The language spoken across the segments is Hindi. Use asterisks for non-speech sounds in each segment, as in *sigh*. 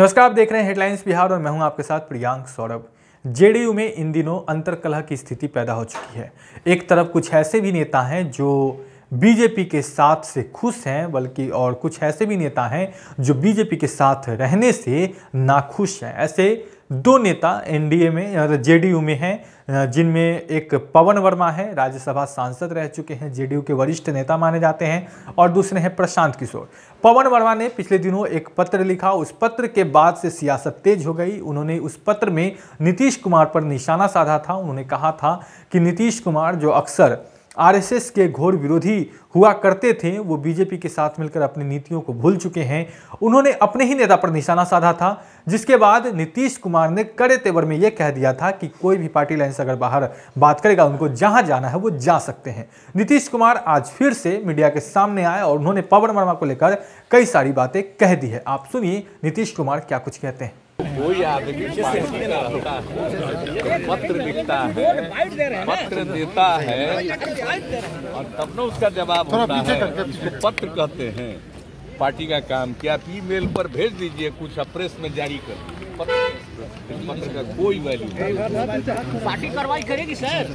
नमस्कार आप देख रहे हैं हेडलाइंस बिहार और मैं हूं आपके साथ प्रियांक सौरभ जेडीयू में इन दिनों अंतरकला की स्थिति पैदा हो चुकी है एक तरफ कुछ ऐसे भी नेता हैं जो बीजेपी के साथ से खुश हैं बल्कि और कुछ ऐसे भी नेता हैं जो बीजेपी के साथ रहने से नाखुश हैं ऐसे दो नेता एनडीए में जेडीयू में हैं जिनमें एक पवन वर्मा है राज्यसभा सांसद रह चुके हैं जेडीयू के वरिष्ठ नेता माने जाते हैं और दूसरे हैं प्रशांत किशोर पवन वर्मा ने पिछले दिनों एक पत्र लिखा उस पत्र के बाद से सियासत तेज हो गई उन्होंने उस पत्र में नीतीश कुमार पर निशाना साधा था उन्होंने कहा था कि नीतीश कुमार जो अक्सर आरएसएस के घोर विरोधी हुआ करते थे वो बीजेपी के साथ मिलकर अपनी नीतियों को भूल चुके हैं उन्होंने अपने ही नेता पर निशाना साधा था जिसके बाद नीतीश कुमार ने कड़े तेवर में यह कह दिया था कि कोई भी पार्टी लाइन से अगर बाहर बात करेगा उनको जहां जाना है वो जा सकते हैं नीतीश कुमार आज फिर से मीडिया के सामने आए और उन्होंने पवन वर्मा को लेकर कई सारी बातें कह दी है आप सुनिए नीतीश कुमार क्या कुछ कहते हैं कोई आदमी पत्र लिखता है पत्र देता है और तब ना उसका जवाब होता है तो पत्र कहते हैं पार्टी का काम क्या आप ईमेल पर भेज दीजिए कुछ अप्रेस में जारी कर पत्र का कोई वैल्यू पार्टी कार्रवाई करेगी सर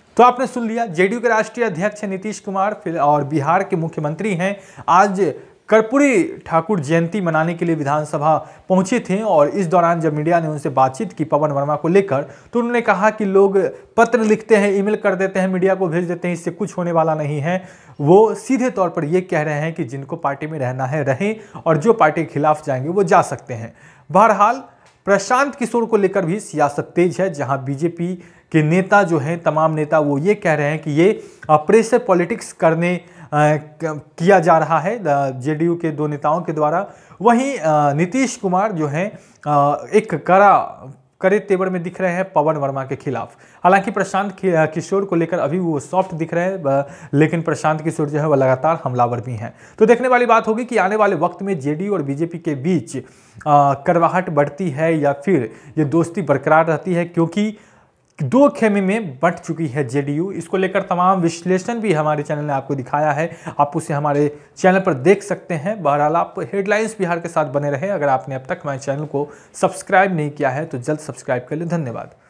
*laughs* तो आपने सुन लिया जेडीयू के राष्ट्रीय अध्यक्ष नीतीश कुमार और बिहार के मुख्यमंत्री हैं आज कर्पूरी ठाकुर जयंती मनाने के लिए विधानसभा पहुंचे थे और इस दौरान जब मीडिया ने उनसे बातचीत की पवन वर्मा को लेकर तो उन्होंने कहा कि लोग पत्र लिखते हैं ईमेल कर देते हैं मीडिया को भेज देते हैं इससे कुछ होने वाला नहीं है वो सीधे तौर पर ये कह रहे हैं कि जिनको पार्टी में रहना है रहें और जो पार्टी के खिलाफ जाएंगे वो जा सकते हैं बहरहाल प्रशांत किशोर को लेकर भी सियासत तेज है जहाँ बीजेपी के नेता जो हैं तमाम नेता वो ये कह रहे हैं कि ये प्रेशर पॉलिटिक्स करने किया जा रहा है जेडीयू के दो नेताओं के द्वारा वहीं नीतीश कुमार जो हैं एक करा करे तेवर में दिख रहे हैं पवन वर्मा के खिलाफ हालांकि प्रशांत किशोर को लेकर अभी वो सॉफ्ट दिख रहे हैं लेकिन प्रशांत किशोर जो है वह लगातार हमलावर भी हैं तो देखने वाली बात होगी कि आने वाले वक्त में जेडीयू और बीजेपी के बीच करवाहट बढ़ती है या फिर ये दोस्ती बरकरार रहती है क्योंकि दो खेमे में बट चुकी है जेडीयू इसको लेकर तमाम विश्लेषण भी हमारे चैनल ने आपको दिखाया है आप उसे हमारे चैनल पर देख सकते हैं बहरहाल आप हेडलाइंस बिहार के साथ बने रहे अगर आपने अब तक हमारे चैनल को सब्सक्राइब नहीं किया है तो जल्द सब्सक्राइब कर लें धन्यवाद